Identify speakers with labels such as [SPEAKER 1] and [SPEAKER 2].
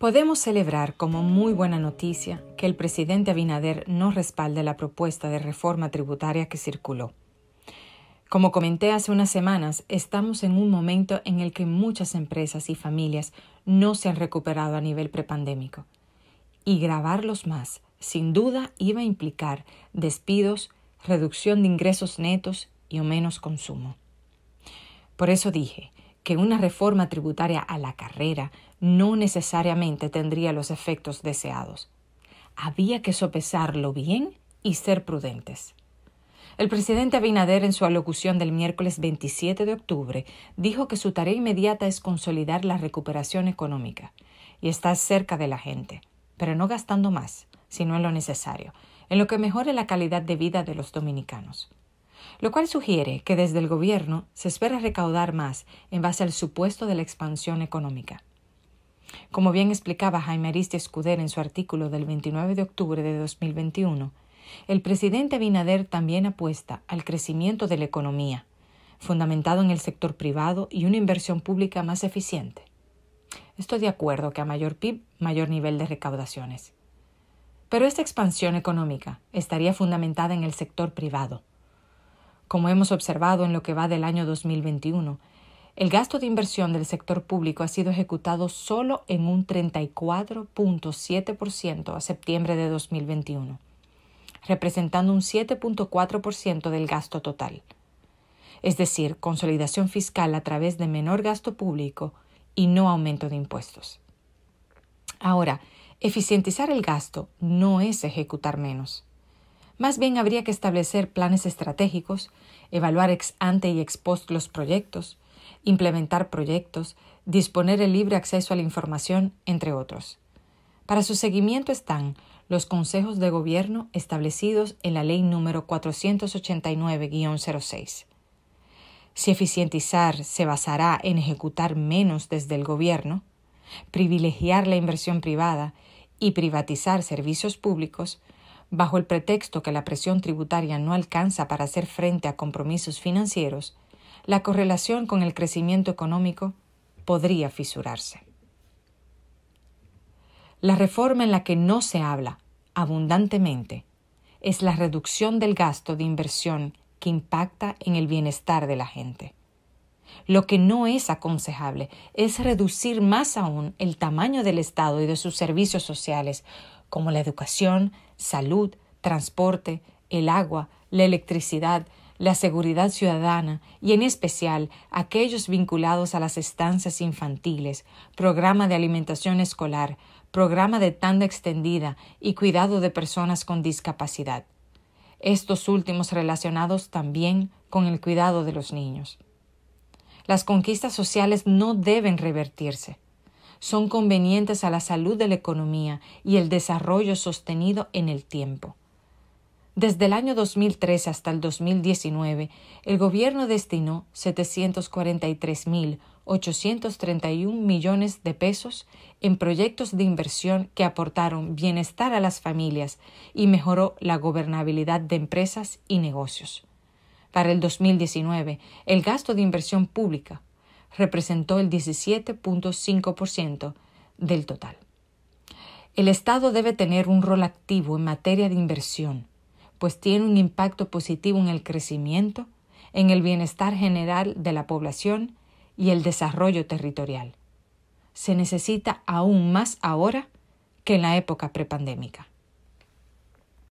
[SPEAKER 1] Podemos celebrar como muy buena noticia que el presidente Abinader no respalde la propuesta de reforma tributaria que circuló. Como comenté hace unas semanas, estamos en un momento en el que muchas empresas y familias no se han recuperado a nivel prepandémico. Y grabarlos más, sin duda, iba a implicar despidos, reducción de ingresos netos y o menos consumo. Por eso dije, que una reforma tributaria a la carrera no necesariamente tendría los efectos deseados. Había que sopesarlo bien y ser prudentes. El presidente Abinader en su alocución del miércoles 27 de octubre dijo que su tarea inmediata es consolidar la recuperación económica y estar cerca de la gente, pero no gastando más, sino en lo necesario, en lo que mejore la calidad de vida de los dominicanos lo cual sugiere que desde el gobierno se espera recaudar más en base al supuesto de la expansión económica. Como bien explicaba Jaime Ariste en su artículo del 29 de octubre de 2021, el presidente Binader también apuesta al crecimiento de la economía, fundamentado en el sector privado y una inversión pública más eficiente. Estoy de acuerdo que a mayor PIB, mayor nivel de recaudaciones. Pero esta expansión económica estaría fundamentada en el sector privado, como hemos observado en lo que va del año 2021, el gasto de inversión del sector público ha sido ejecutado solo en un 34.7% a septiembre de 2021, representando un 7.4% del gasto total. Es decir, consolidación fiscal a través de menor gasto público y no aumento de impuestos. Ahora, eficientizar el gasto no es ejecutar menos. Más bien habría que establecer planes estratégicos, evaluar ex ante y ex post los proyectos, implementar proyectos, disponer el libre acceso a la información, entre otros. Para su seguimiento están los consejos de gobierno establecidos en la Ley número 489-06. Si eficientizar se basará en ejecutar menos desde el gobierno, privilegiar la inversión privada y privatizar servicios públicos, bajo el pretexto que la presión tributaria no alcanza para hacer frente a compromisos financieros, la correlación con el crecimiento económico podría fisurarse. La reforma en la que no se habla abundantemente es la reducción del gasto de inversión que impacta en el bienestar de la gente. Lo que no es aconsejable es reducir más aún el tamaño del Estado y de sus servicios sociales, como la educación, salud, transporte, el agua, la electricidad, la seguridad ciudadana y en especial aquellos vinculados a las estancias infantiles, programa de alimentación escolar, programa de tanda extendida y cuidado de personas con discapacidad. Estos últimos relacionados también con el cuidado de los niños. Las conquistas sociales no deben revertirse son convenientes a la salud de la economía y el desarrollo sostenido en el tiempo. Desde el año 2003 hasta el 2019, el gobierno destinó 743.831 millones de pesos en proyectos de inversión que aportaron bienestar a las familias y mejoró la gobernabilidad de empresas y negocios. Para el 2019, el gasto de inversión pública representó el 17.5% del total. El Estado debe tener un rol activo en materia de inversión, pues tiene un impacto positivo en el crecimiento, en el bienestar general de la población y el desarrollo territorial. Se necesita aún más ahora que en la época prepandémica.